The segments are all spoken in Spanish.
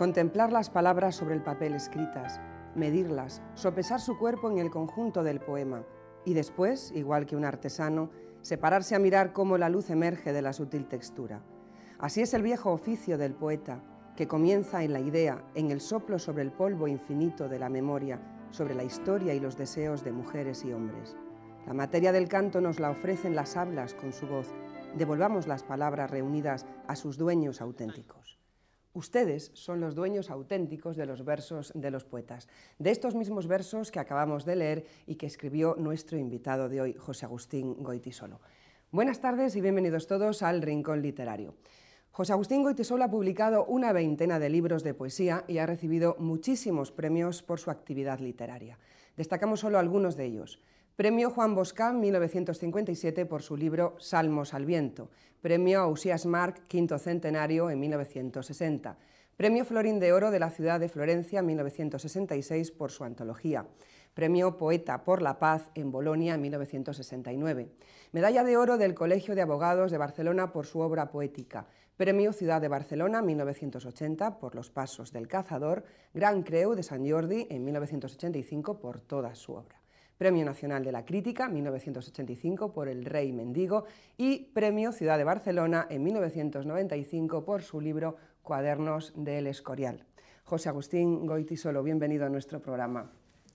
Contemplar las palabras sobre el papel escritas, medirlas, sopesar su cuerpo en el conjunto del poema y después, igual que un artesano, separarse a mirar cómo la luz emerge de la sutil textura. Así es el viejo oficio del poeta, que comienza en la idea, en el soplo sobre el polvo infinito de la memoria, sobre la historia y los deseos de mujeres y hombres. La materia del canto nos la ofrecen las hablas con su voz. Devolvamos las palabras reunidas a sus dueños auténticos. Ustedes son los dueños auténticos de los versos de los poetas, de estos mismos versos que acabamos de leer y que escribió nuestro invitado de hoy, José Agustín Goitisolo. Buenas tardes y bienvenidos todos al Rincón Literario. José Agustín Goitisolo ha publicado una veintena de libros de poesía y ha recibido muchísimos premios por su actividad literaria. Destacamos solo algunos de ellos. Premio Juan Bosca 1957 por su libro Salmos al viento. Premio Ausías Marc quinto centenario en 1960. Premio Florín de Oro de la ciudad de Florencia 1966 por su antología. Premio Poeta por la Paz en Bolonia en 1969. Medalla de Oro del Colegio de Abogados de Barcelona por su obra poética. Premio Ciudad de Barcelona 1980 por Los Pasos del Cazador. Gran Creu de San Jordi en 1985 por toda su obra. Premio Nacional de la Crítica 1985 por El Rey Mendigo y Premio Ciudad de Barcelona en 1995 por su libro Cuadernos del Escorial. José Agustín Goitisolo, bienvenido a nuestro programa.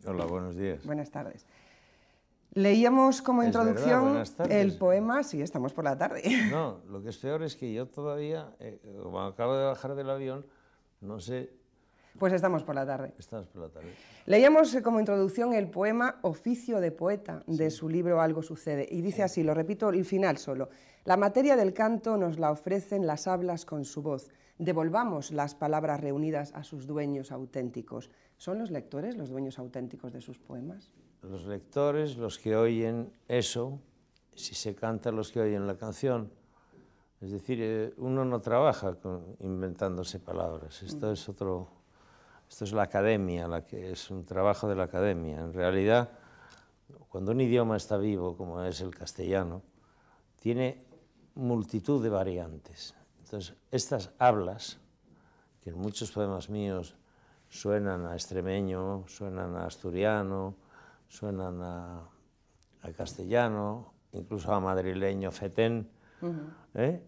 Hola, buenos días. Buenas tardes. Leíamos como introducción el poema, sí, estamos por la tarde. No, lo que es peor es que yo todavía, eh, como acabo de bajar del avión, no sé pues estamos por la tarde. Estamos por la tarde. Leíamos eh, como introducción el poema Oficio de poeta de su libro Algo sucede y dice así, lo repito el final solo. La materia del canto nos la ofrecen las hablas con su voz. Devolvamos las palabras reunidas a sus dueños auténticos. ¿Son los lectores los dueños auténticos de sus poemas? Los lectores, los que oyen eso, si se canta los que oyen la canción, es decir, eh, uno no trabaja inventándose palabras. Esto mm. es otro esto es la academia, la que es un trabajo de la academia. En realidad, cuando un idioma está vivo, como es el castellano, tiene multitud de variantes. Entonces, estas hablas, que en muchos poemas míos suenan a extremeño, suenan a asturiano, suenan a, castellano, incluso a madrileño fetén, ¿eh?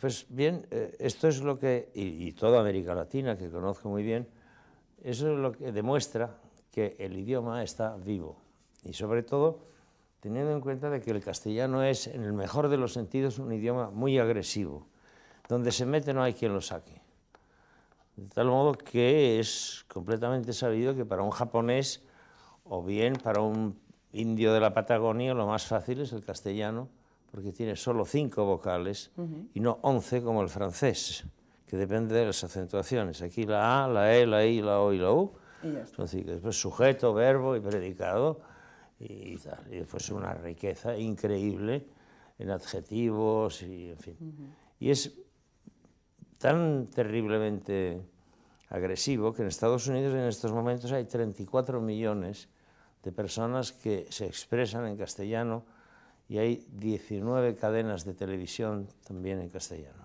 pues bien, eh, esto es lo que, y toda América Latina, que conozco muy bien, eso es lo que demuestra que el idioma está vivo y sobre todo teniendo en cuenta de que el castellano es en el mejor de los sentidos un idioma muy agresivo. Donde se mete no hay quien lo saque. De tal modo que es completamente sabido que para un japonés o bien para un indio de la Patagonia lo más fácil es el castellano porque tiene solo cinco vocales y no once como el francés depende de las acentuaciones. Aquí la A, la E, la I, la O y la U. Entonces, pues, sujeto, verbo y predicado. Y, tal. después pues, una riqueza increíble en adjetivos y en fin. Y es tan terriblemente agresivo que en Estados Unidos en estos momentos hay 34 millones de personas que se expresan en castellano y hay 19 cadenas de televisión también en castellano.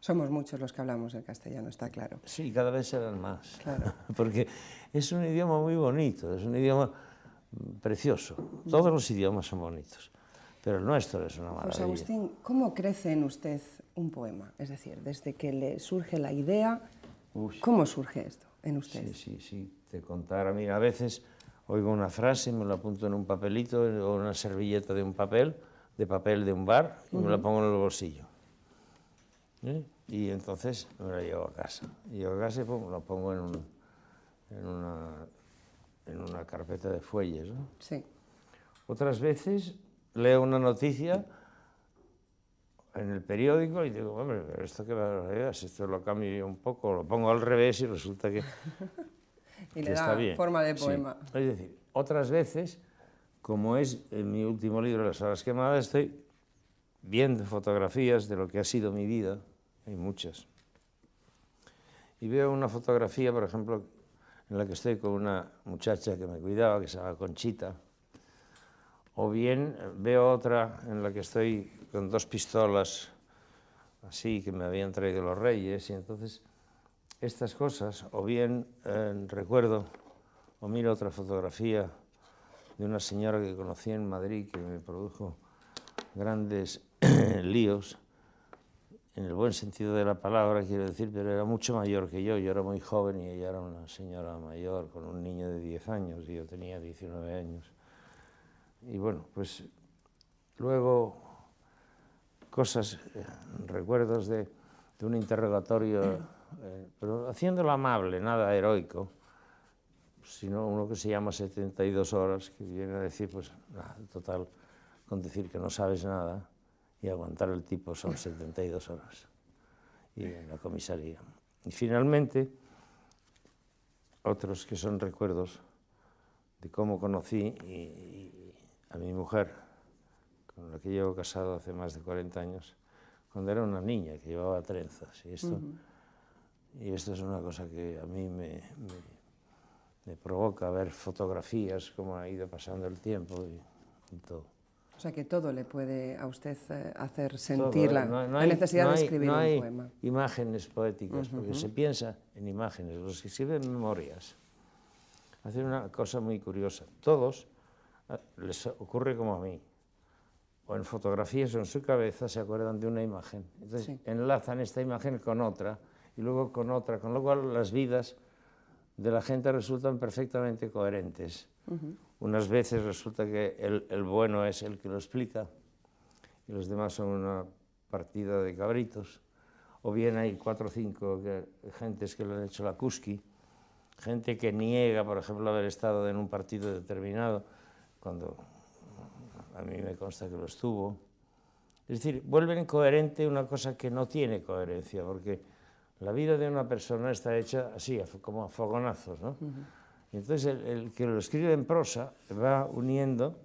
Somos muchos los que hablamos el castellano, está claro. Sí, cada vez serán más. Claro. Porque es un idioma muy bonito, es un idioma precioso. Todos los idiomas son bonitos, pero el nuestro es una maravilla. José Agustín, ¿cómo crece en usted un poema? Es decir, desde que le surge la idea, ¿cómo surge esto en usted? Sí, sí, sí. Te contara, mira, a veces oigo una frase, me la apunto en un papelito o una servilleta de un papel, de papel de un bar, y me la pongo en el bolsillo. ¿Eh? Y entonces me lo llevo a casa. Llevo a casa y lo pongo en, en, una, en una carpeta de fuelles. ¿no? Sí. Otras veces leo una noticia en el periódico y digo, hombre, pero esto que si esto lo cambio un poco, lo pongo al revés y resulta que, y le da forma de poema. Sí. Es decir, otras veces, como es en mi último libro, Las horas quemadas, estoy viendo fotografías de lo que ha sido mi vida hay muchas. Y veo una fotografía, por ejemplo, en la que estoy con una muchacha que me cuidaba, que se llama Conchita, o bien veo otra en la que estoy con dos pistolas así que me habían traído los reyes, y entonces estas cosas, o bien eh, recuerdo o miro otra fotografía de una señora que conocí en Madrid que me produjo grandes líos en el buen sentido de la palabra, quiero decir, pero era mucho mayor que yo. Yo era muy joven y ella era una señora mayor, con un niño de 10 años, y yo tenía 19 años. Y bueno, pues luego cosas, eh, recuerdos de, un interrogatorio, eh, pero haciéndolo amable, nada heroico, sino uno que se llama 72 horas, que viene a decir, pues, nada, total, con decir que no sabes nada y aguantar el tipo son 72 horas y en la comisaría. Y finalmente, otros que son recuerdos de cómo conocí a mi mujer, con la que llevo casado hace más de 40 años, cuando era una niña que llevaba trenzas. Y esto, y esto es una cosa que a mí me, me, provoca ver fotografías, cómo ha ido pasando el tiempo y todo. O sea que todo le puede a usted eh, hacer sentir la, eh, no, necesidad de escribir un poema. Imágenes poéticas, porque se piensa en imágenes, los que escriben memorias. Hacen una cosa muy curiosa. Todos ah, les ocurre como a mí. O en fotografías o en su cabeza se acuerdan de una imagen. Entonces enlazan esta imagen con otra y luego con otra, con lo cual las vidas de la gente resultan perfectamente coherentes. Unas veces resulta que el, bueno es el que lo explica y los demás son una partida de cabritos. O bien hay cuatro o cinco gentes que lo han hecho la cusqui, gente que niega, por ejemplo, haber estado en un partido determinado, cuando a mí me consta que lo estuvo. Es decir, vuelven coherente una cosa que no tiene coherencia, porque la vida de una persona está hecha así, como a fogonazos, ¿no? entonces el, que lo escribe en prosa va uniendo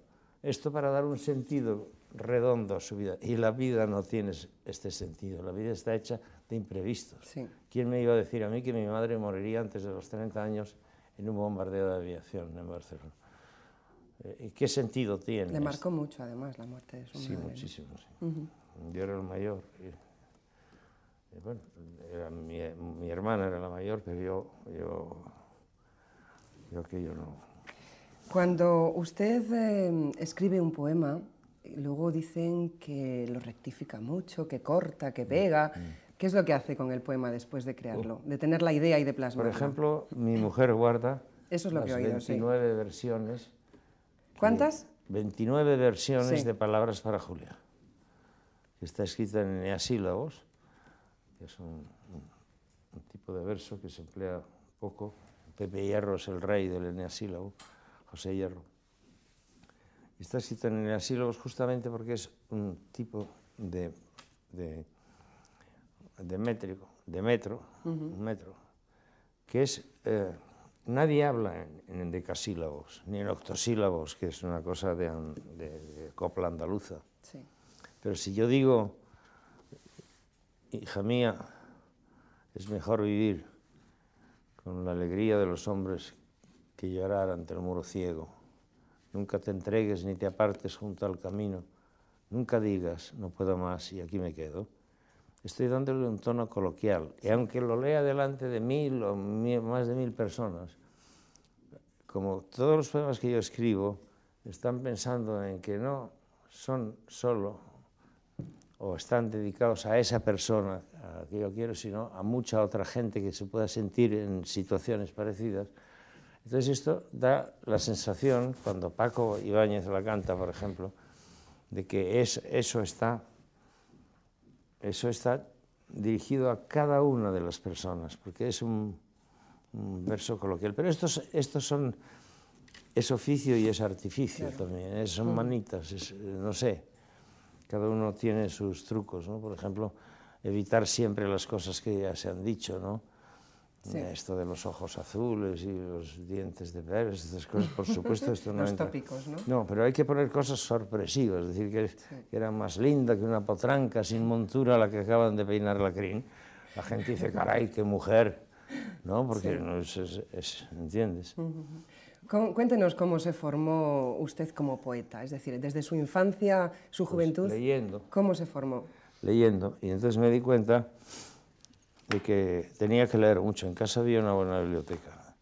esto para dar un sentido redondo a su vida. Y la vida no tiene este sentido, la vida está hecha de imprevistos. ¿Quién me iba a decir a mí que mi madre moriría antes de los 30 años en un bombardeo de aviación en Barcelona? Eh, ¿Qué sentido tiene? Le marcó mucho, además, la muerte de su madre. sí, muchísimo. Yo era el mayor. Eh, bueno, mi, hermana era la mayor, pero yo, yo no. Cuando usted em, escribe un poema, luego dicen que lo rectifica mucho, que corta, que mm, pega. Mm. ¿Qué es lo que hace con el poema después de crearlo? Oh. De tener la idea y de plasmarlo. Por ejemplo, mi mujer guarda Eso es 29 versiones. ¿Cuántas? 29 versiones de Palabras para Julia, que está escrita en neasílabos que es un tipo de verso que se emplea poco Pepe Hierro es el rey del eneasílabo, José Hierro. Está escrito en eneasílabos justamente porque es un tipo de, de, métrico, de metro, un metro, que es... Eh, nadie habla en, decasílabos, ni en octosílabos, que es una cosa de, copla andaluza. Pero si yo digo, hija mía, es mejor vivir con la alegría de los hombres que llorar ante el muro ciego. Nunca te entregues ni te apartes junto al camino. Nunca digas, no puedo más y aquí me quedo. Estoy dándole un tono coloquial. Y aunque lo lea delante de mil o más de mil personas, como todos los poemas que yo escribo, están pensando en que no son solo o están dedicados a esa persona a que yo quiero, sino a mucha otra gente que se pueda sentir en situaciones parecidas. Entonces esto da la sensación, cuando Paco Ibáñez la canta, por ejemplo, de que es, eso, está, eso está dirigido a cada una de las personas, porque es un, verso coloquial. Pero estos, estos son, es oficio y es artificio también, es, son manitas, no sé cada uno tiene sus trucos, ¿no? Por ejemplo, evitar siempre las cosas que ya se han dicho, ¿no? Esto de los ojos azules y los dientes de perro, esas cosas, por supuesto, esto no Los tópicos, ¿no? No, pero hay que poner cosas sorpresivas, es decir, que, era más linda que una potranca sin montura la que acaban de peinar la crin. La gente dice, caray, qué mujer, ¿no? Porque no es, ¿entiendes? Cuéntenos cómo se formó usted como poeta, es decir, desde su infancia, su pues juventud. leyendo. ¿Cómo se formó? Leyendo. Y entonces me di cuenta de que tenía que leer mucho. En casa había una buena biblioteca.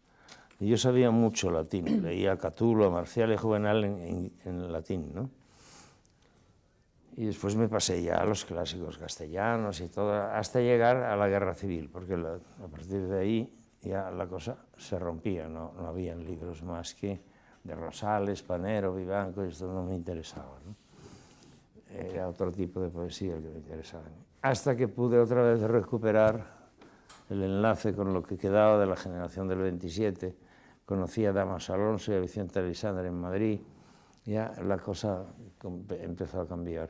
Y yo sabía mucho latín. Leía Catulo, Marcial y Juvenal en, latín, ¿no? Y después me pasé ya a los clásicos castellanos y todo, hasta llegar a la Guerra Civil, porque a partir de ahí ya la cosa se rompía, no, no habían libros más que de Rosales, Panero, Vivanco, y esto no me interesaba. Era otro tipo de poesía el que me interesaba. Hasta que pude otra vez recuperar el enlace con lo que quedaba de la generación del 27. Conocí a Damas Alonso y a Vicente Alexander en Madrid. Ya la cosa empezó a cambiar.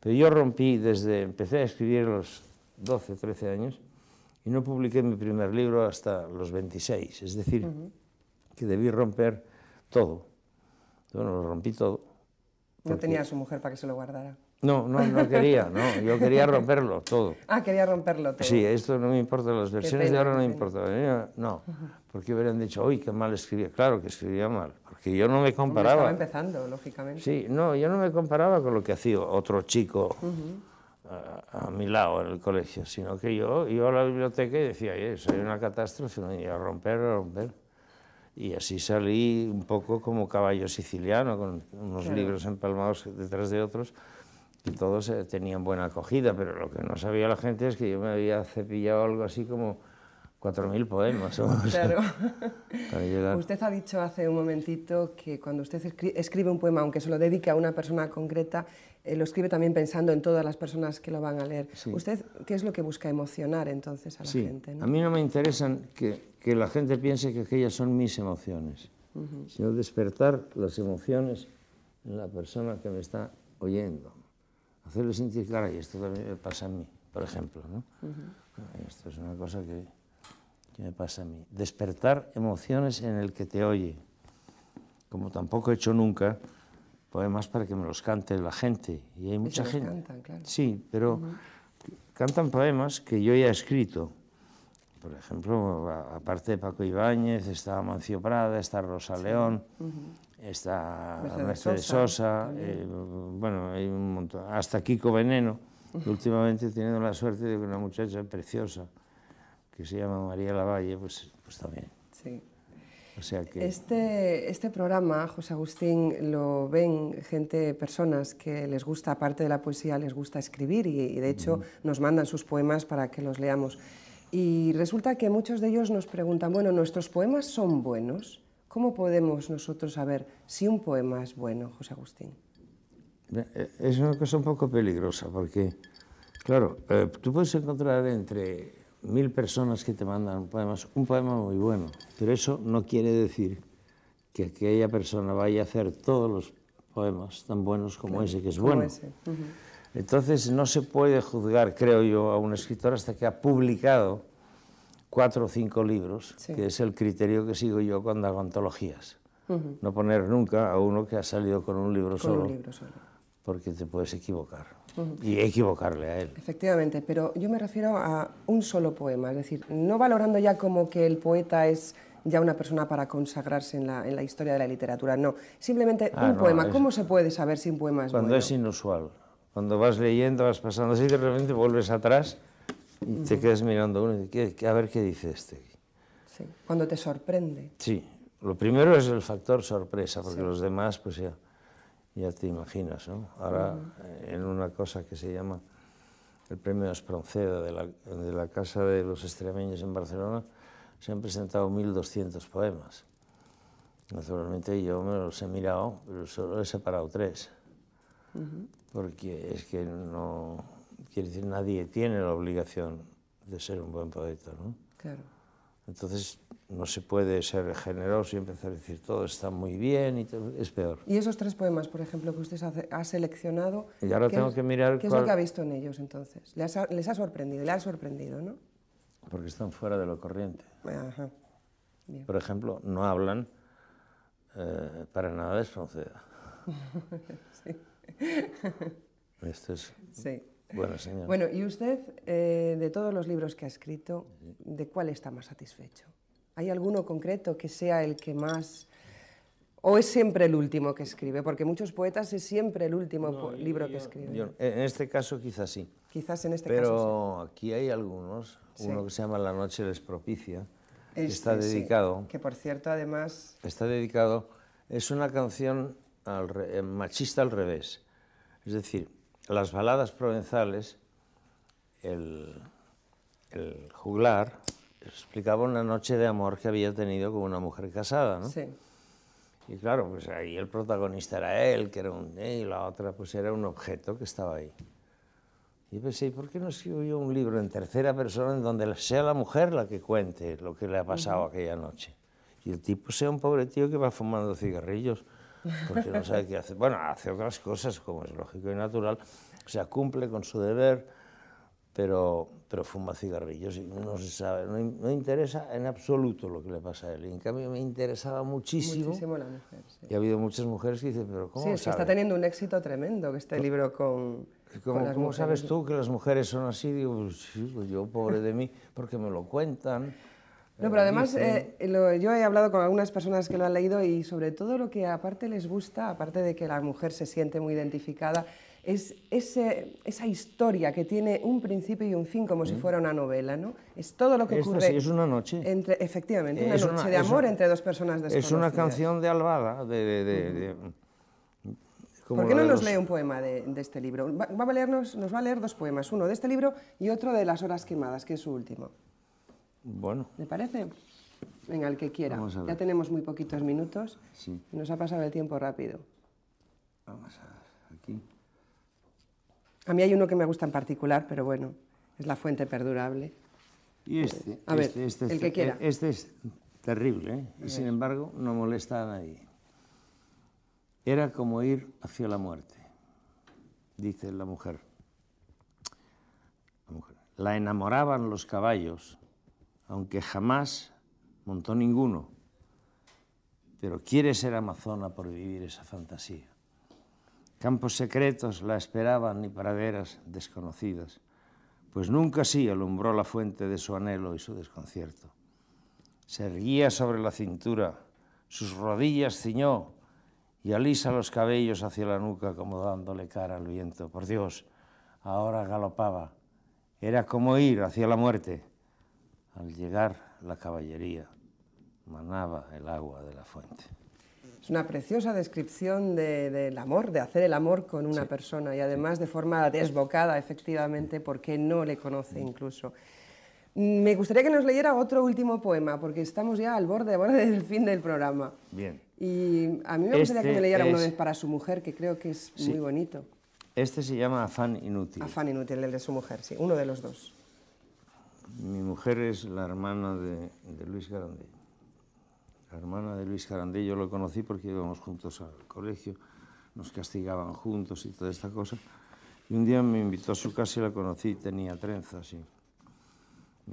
Pero yo rompí desde, empecé a escribir a los 12, 13 años, y no publiqué mi primer libro hasta los 26, es decir, que debí romper todo. Bueno, lo rompí todo. No tenía a su mujer para que se lo guardara. No, no, no quería, no, yo quería romperlo todo. Ah, quería romperlo todo. Sí, esto no me importa, las versiones de ahora no me importa, no, porque hubieran dicho, uy, qué mal escribía, claro que escribía mal, porque yo no me comparaba. estaba empezando, lógicamente. Sí, no, yo no me comparaba con lo que hacía otro chico a, mi lado en el colegio, sino que yo iba a la biblioteca y decía, oye, soy una catástrofe, ¿no? iba a romper, a romper. Y así salí un poco como caballo siciliano, con unos libros empalmados detrás de otros, y todos eh, tenían buena acogida, pero lo que no sabía la gente es que yo me había cepillado algo así como 4.000 poemas. claro. usted ha dicho hace un momentito que cuando usted escribe un poema, aunque se lo dedique a una persona concreta, eh, lo escribe también pensando en todas las personas que lo van a leer. ¿Usted qué es lo que busca emocionar entonces a la gente? A mí no me interesan que, la gente piense que aquellas son mis emociones, sino despertar las emociones en la persona que me está oyendo. Hacerle sentir, claro, y esto también me pasa a mí, por ejemplo. ¿no? Esto es una cosa que, me pasa a mí. Despertar emociones en el que te oye, como tampoco he hecho nunca poemas para que me los cante la gente. Y hay mucha gente. Sí, pero cantan poemas que yo ya he escrito. Por ejemplo, aparte de Paco Ibáñez, está Mancio Prada, está Rosa León, está Mercedes, Sosa, eh, bueno, hay un montón. Hasta Kiko Veneno. Últimamente he tenido la suerte de que una muchacha preciosa, que se llama María Lavalle, pues, pues también sea que... este, este programa, José Agustín, lo ven gente, personas que les gusta, aparte de la poesía, les gusta escribir y, de hecho nos mandan sus poemas para que los leamos. Y resulta que muchos de ellos nos preguntan, bueno, ¿nuestros poemas son buenos? ¿Cómo podemos nosotros saber si un poema es bueno, José Agustín? Eh, es una cosa un poco peligrosa porque, claro, eh, tú puedes encontrar entre mil personas que te mandan poemas, un poema muy bueno, pero eso no quiere decir que aquella persona vaya a hacer todos los poemas tan buenos como ese, que es bueno. Entonces no se puede juzgar, creo yo, a un escritor hasta que ha publicado cuatro o cinco libros, que es el criterio que sigo yo cuando hago antologías. No poner nunca a uno que ha salido con un libro solo, porque te puedes equivocar y equivocarle a él. Efectivamente, pero yo me refiero a un solo poema, es decir, no valorando ya como que el poeta es ya una persona para consagrarse en la, historia de la literatura, no, simplemente ah, un poema. ¿Cómo se puede saber si un poema es Cuando es inusual, cuando vas leyendo, vas pasando así, de repente vuelves atrás y te quedas mirando uno y dices, a ver qué dice este. Sí, cuando te sorprende. Sí, lo primero es el factor sorpresa, porque los demás, pues ya ya te imaginas, ¿no? Ahora, eh, en una cosa que se llama el premio Espronceda de la, Casa de los Extremeños en Barcelona, se han presentado 1.200 poemas. Naturalmente yo me los he mirado, pero solo he separado tres. Porque es que no, quiere decir, nadie tiene la obligación de ser un buen poeta, ¿no? Claro. Entonces no se puede ser generoso y empezar a decir todo está muy bien y es peor. Y esos tres poemas, por ejemplo, que usted ha seleccionado. Y ahora tengo que mirar. ¿Qué es lo que ha visto en ellos entonces? Les ha, sorprendido, le ha sorprendido, ¿no? Porque están fuera de lo corriente. Por ejemplo, no hablan eh, para nada de Espronceda. sí. Esto es. Sí. Bueno, señor. Bueno, y usted, eh, de todos los libros que ha escrito, ¿de cuál está más satisfecho? ¿Hay alguno concreto que sea el que más... ¿O es siempre el último que escribe? Porque muchos poetas es siempre el último libro que escriben. en este caso quizás sí. Quizás en este Pero caso Pero aquí hay algunos. Uno que se llama La noche les propicia, este está dedicado... Que por cierto, además... Está dedicado... Es una canción al eh, machista al revés. Es decir, las baladas provenzales, el, juglar explicaba una noche de amor que había tenido con una mujer casada, ¿no? Sí. Y claro, pues ahí el protagonista era él, que era un... y la otra pues era un objeto que estaba ahí. Y pensé, ¿y por qué no escribo yo un libro en tercera persona en donde sea la mujer la que cuente lo que le ha pasado aquella noche? Y el tipo sea un pobre tío que va fumando cigarrillos porque no sabe qué hacer. Bueno, hace otras cosas, como es lógico y natural, o sea, cumple con su deber, pero, pero fuma cigarrillos y no se sabe, no, no, interesa en absoluto lo que le pasa a él. en cambio me interesaba muchísimo. Muchísimo Y ha habido muchas mujeres que dicen, pero ¿cómo Sí, está teniendo un éxito tremendo que este libro con... ¿Cómo, ¿cómo sabes tú que las mujeres son así? Digo, pues, pues yo pobre de mí, porque me lo cuentan. No, pero además eh, yo he hablado con algunas personas que lo han leído y sobre todo lo que aparte les gusta, aparte de que la mujer se siente muy identificada, es ese, esa historia que tiene un principio y un fin como si fuera una novela, ¿no? Es todo lo que ocurre. Sí, es una noche. Entre, efectivamente, una noche de amor entre dos personas desconocidas. Es una canción de Albada, de... ¿Por qué no nos lee un poema de, este libro? va a leernos, nos va a leer dos poemas, uno de este libro y otro de Las horas quemadas, que es su último. Bueno. ¿Le parece? Venga, el que quiera. Ya tenemos muy poquitos minutos. Sí. nos ha pasado el tiempo rápido. Vamos a ver, aquí. A mí hay uno que me gusta en particular, pero bueno, es la fuente perdurable. Y pues, este, a ver, este, este el que quiera. Eh, este es terrible, ¿eh? y sin embargo no molesta a nadie. Era como ir hacia la muerte, dice la mujer. La, mujer. la enamoraban los caballos aunque jamás montó ninguno, pero quiere ser amazona por vivir esa fantasía. Campos secretos la esperaban y praderas desconocidas, pues nunca así alumbró la fuente de su anhelo y su desconcierto. Se erguía sobre la cintura, sus rodillas ciñó y alisa los cabellos hacia la nuca como dándole cara al viento. Por Dios, ahora galopaba. Era como ir hacia la muerte. Al llegar la caballería, manaba el agua de la fuente. Es una preciosa descripción del amor, de hacer el amor con una persona y además de forma desbocada, efectivamente, porque no le conoce mm. incluso. Mm, me gustaría que nos leyera otro último poema, porque estamos ya al borde, borde del fin del programa. Bien. Y a mí me gustaría que me este leyera uno para su mujer, que creo que es muy bonito. Este se llama Afán Inútil. Afán Inútil, el de su mujer, sí, uno de los dos mujer es la hermana de, Luis Garandí. La hermana de Luis Garandí, yo lo conocí porque íbamos juntos al colegio, nos castigaban juntos y toda esta cosa. Y un día me invitó a su casa y la conocí, tenía trenzas y,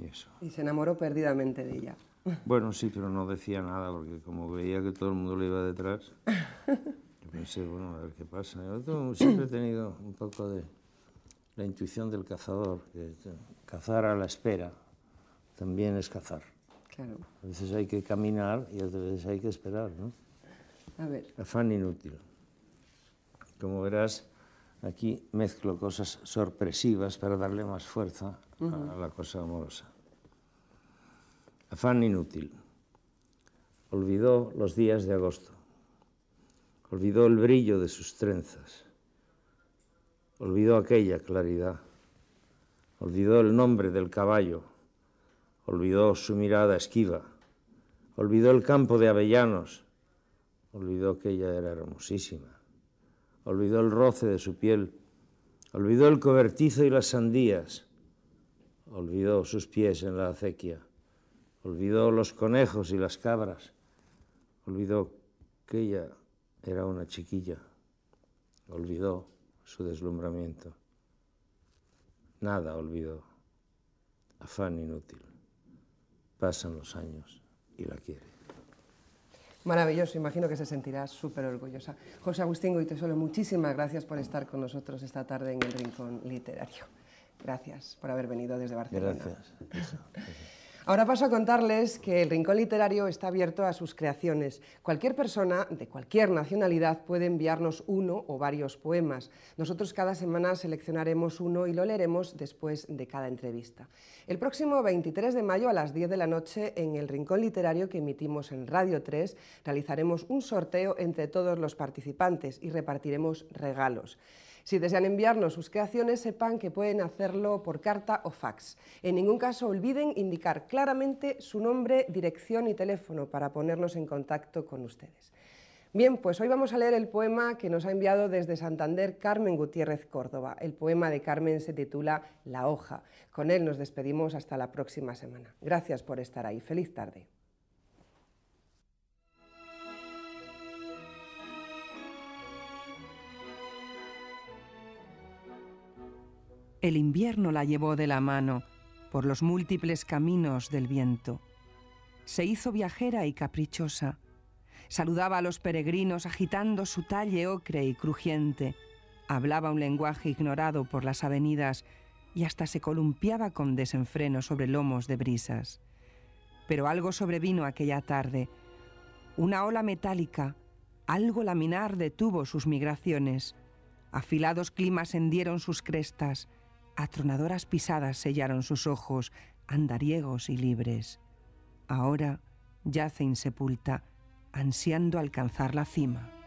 y eso. Y se enamoró perdidamente de ella. Bueno, sí, pero no decía nada porque como veía que todo el mundo le iba detrás, yo pensé, bueno, a ver qué pasa. Yo siempre he tenido un poco de la intuición del cazador, eh, cazar a la espera, también es cazar. Claro. A veces hay que caminar y otras veces hay que esperar, ¿no? A ver. Afán inútil. Como verás, aquí mezclo cosas sorpresivas para darle más fuerza a la cosa amorosa. Afán inútil. Olvidó los días de agosto. Olvidó el brillo de sus trenzas. Olvidó aquella claridad. Olvidó el nombre del caballo olvidó su mirada esquiva, olvidó el campo de avellanos, olvidó que ella era hermosísima, olvidó el roce de su piel, olvidó el cobertizo y las sandías, olvidó sus pies en la acequia, olvidó los conejos y las cabras, olvidó que ella era una chiquilla, olvidó su deslumbramiento. Nada olvidó, afán inútil. Pasan los años y la quiere. Maravilloso, imagino que se sentirá súper orgullosa. José Agustín Goitesolo, muchísimas gracias por estar con nosotros esta tarde en el Rincón Literario. Gracias por haber venido desde Barcelona. gracias. Ahora paso a contarles que el Rincón Literario está abierto a sus creaciones. Cualquier persona de cualquier nacionalidad puede enviarnos uno o varios poemas. Nosotros cada semana seleccionaremos uno y lo leeremos después de cada entrevista. El próximo 23 de mayo a las 10 de la noche en el Rincón Literario que emitimos en Radio 3 realizaremos un sorteo entre todos los participantes y repartiremos regalos. Si desean enviarnos sus creaciones, sepan que pueden hacerlo por carta o fax. En ningún caso olviden indicar claramente su nombre, dirección y teléfono para ponernos en contacto con ustedes. Bien, pues hoy vamos a leer el poema que nos ha enviado desde Santander Carmen Gutiérrez Córdoba. El poema de Carmen se titula La hoja. Con él nos despedimos hasta la próxima semana. Gracias por estar ahí. Feliz tarde. El invierno la llevó de la mano por los múltiples caminos del viento. Se hizo viajera y caprichosa. Saludaba a los peregrinos agitando su talle ocre y crujiente. Hablaba un lenguaje ignorado por las avenidas y hasta se columpiaba con desenfreno sobre lomos de brisas. Pero algo sobrevino aquella tarde. Una ola metálica, algo laminar detuvo sus migraciones. Afilados climas hendieron sus crestas Atronadoras pisadas sellaron sus ojos, andariegos y libres. Ahora yace insepulta, ansiando alcanzar la cima.